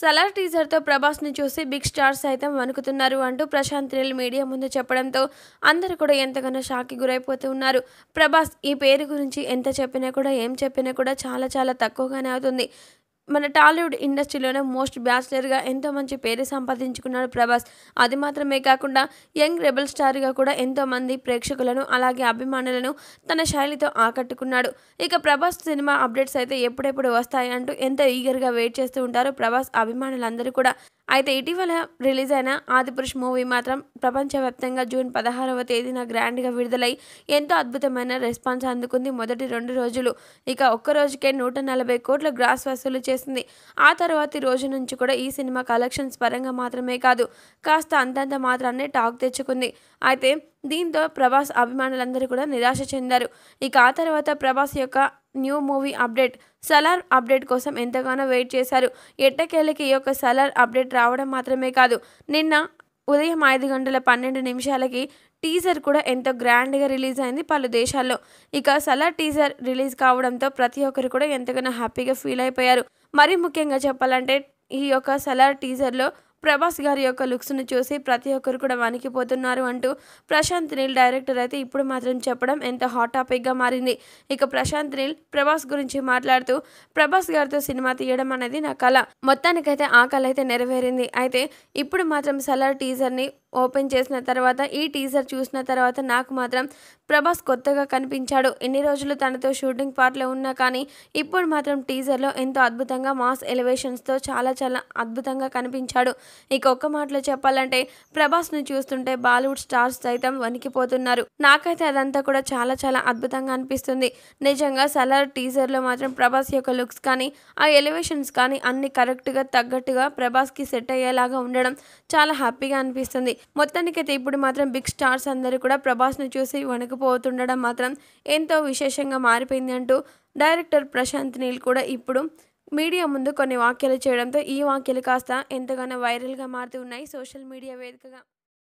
సలార్ టీజర్తో ప్రభాస్ని చూసి big stars సైతం వణుకుతున్నారు అంటూ ప్రశాంత్ రేల్ మీడియా ముందు చెప్పడంతో అందరూ కూడా ఎంతగానో షాక్కి గురైపోతూ ఉన్నారు ప్రభాస్ ఈ పేరు గురించి ఎంత చెప్పినా కూడా ఏం చెప్పినా కూడా చాలా చాలా తక్కువగానే అవుతుంది మన టాలీవుడ్ ఇండస్ట్రీలోనే మోస్ట్ బ్యాచిలర్గా ఎంతో మంచి పేరు సంపాదించుకున్నాడు ప్రభాస్ అది మాత్రమే కాకుండా యంగ్ రెబల్ స్టార్గా కూడా ఎంతోమంది ప్రేక్షకులను అలాగే అభిమానులను తన శైలితో ఆకట్టుకున్నాడు ఇక ప్రభాస్ సినిమా అప్డేట్స్ అయితే ఎప్పుడెప్పుడు వస్తాయి అంటూ ఎంతో ఈగర్గా వెయిట్ చేస్తూ ఉంటారు ప్రభాస్ అభిమానులందరూ కూడా అయితే ఇటీవల రిలీజ్ అయిన ఆదిపురుష్ మూవీ మాత్రం ప్రపంచవ్యాప్తంగా జూన్ పదహారవ తేదీన గ్రాండ్గా విడుదలై ఎంతో అద్భుతమైన రెస్పాన్స్ అందుకుంది మొదటి రెండు రోజులు ఇక ఒక్క రోజుకే నూట నలభై కోట్ల గ్రాస్ వసూలు చేసింది ఆ తర్వాతి రోజు నుంచి కూడా ఈ సినిమా కలెక్షన్స్ పరంగా మాత్రమే కాదు కాస్త అంతంత మాత్రాన్నే టాక్ తెచ్చుకుంది అయితే దీంతో ప్రభాస్ అభిమానులందరూ కూడా నిరాశ చెందారు ఇక ఆ తర్వాత ప్రభాస్ యొక్క new movie update Salaar update కోసం ఎంతగానో వెయిట్ చేశారు ఎట్టకేళ్ళకి ఈ యొక్క సలార్ అప్డేట్ రావడం మాత్రమే కాదు నిన్న ఉదయం ఐదు గంటల పన్నెండు నిమిషాలకి టీజర్ కూడా ఎంతో గ్రాండ్గా రిలీజ్ అయింది పలు దేశాల్లో ఇక సలార్ టీజర్ రిలీజ్ కావడంతో ప్రతి ఒక్కరు కూడా ఎంతగానో హ్యాపీగా ఫీల్ అయిపోయారు మరీ ముఖ్యంగా చెప్పాలంటే ఈ యొక్క సలార్ టీజర్లో ప్రభాస్ గారి యొక్క లుక్స్ను చూసి ప్రతి ఒక్కరు కూడా వణికిపోతున్నారు అంటూ ప్రశాంత్ నీల్ డైరెక్టర్ అయితే ఇప్పుడు మాత్రం చెప్పడం ఎంత హాట్ టాపిక్గా మారింది ఇక ప్రశాంత్ నీల్ ప్రభాస్ గురించి మాట్లాడుతూ ప్రభాస్ గారితో సినిమా తీయడం అనేది నా కళ మొత్తానికైతే ఆ కళ అయితే నెరవేరింది అయితే ఇప్పుడు మాత్రం సలార్ టీజర్ని ఓపెన్ చేసిన తర్వాత ఈ టీజర్ చూసిన తర్వాత నాకు మాత్రం ప్రభాస్ కొత్తగా కనిపించాడు ఎన్ని రోజులు తనతో షూటింగ్ పార్ట్లో ఉన్నా కానీ ఇప్పుడు మాత్రం టీజర్లో ఎంతో అద్భుతంగా మాస్ ఎలివేషన్స్తో చాలా చాలా అద్భుతంగా కనిపించాడు ఇక ఒక్క మాటలో చెప్పాలంటే ను చూస్తుంటే బాలీవుడ్ స్టార్స్ సైతం వణికిపోతున్నారు నాకైతే అదంతా కూడా చాలా చాలా అద్భుతంగా అనిపిస్తుంది నిజంగా సలార్ టీజర్లో మాత్రం ప్రభాస్ యొక్క లుక్స్ కానీ ఆ ఎలివేషన్స్ కానీ అన్ని కరెక్ట్గా తగ్గట్టుగా ప్రభాస్కి సెట్ అయ్యేలాగా ఉండడం చాలా హ్యాపీగా అనిపిస్తుంది మొత్తానికైతే ఇప్పుడు మాత్రం బిగ్ స్టార్స్ అందరూ కూడా ను చూసి వణికిపోతుండడం మాత్రం ఎంతో విశేషంగా మారిపోయింది అంటూ డైరెక్టర్ ప్రశాంత్ నీల్ కూడా ఇప్పుడు మీడియా ముందు కొన్ని వ్యాఖ్యలు చేయడంతో ఈ వ్యాఖ్యలు కాస్త ఎంతగానో వైరల్గా మారుతూ ఉన్నాయి సోషల్ మీడియా వేదికగా